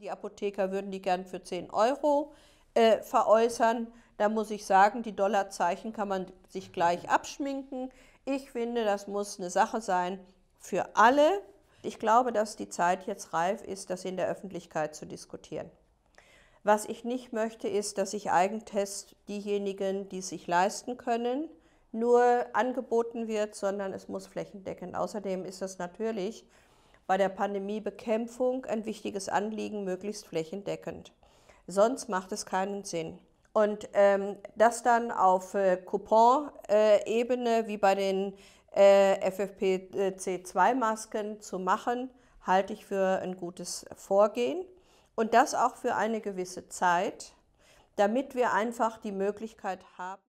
die Apotheker würden die gern für 10 Euro äh, veräußern. Da muss ich sagen, die Dollarzeichen kann man sich gleich abschminken. Ich finde, das muss eine Sache sein für alle. Ich glaube, dass die Zeit jetzt reif ist, das in der Öffentlichkeit zu diskutieren. Was ich nicht möchte, ist, dass sich Eigentests diejenigen, die es sich leisten können, nur angeboten wird, sondern es muss flächendeckend. Außerdem ist das natürlich bei der Pandemiebekämpfung ein wichtiges Anliegen, möglichst flächendeckend. Sonst macht es keinen Sinn. Und ähm, das dann auf äh, Coupon-Ebene äh, wie bei den äh, FFP2-Masken zu machen, halte ich für ein gutes Vorgehen. Und das auch für eine gewisse Zeit, damit wir einfach die Möglichkeit haben,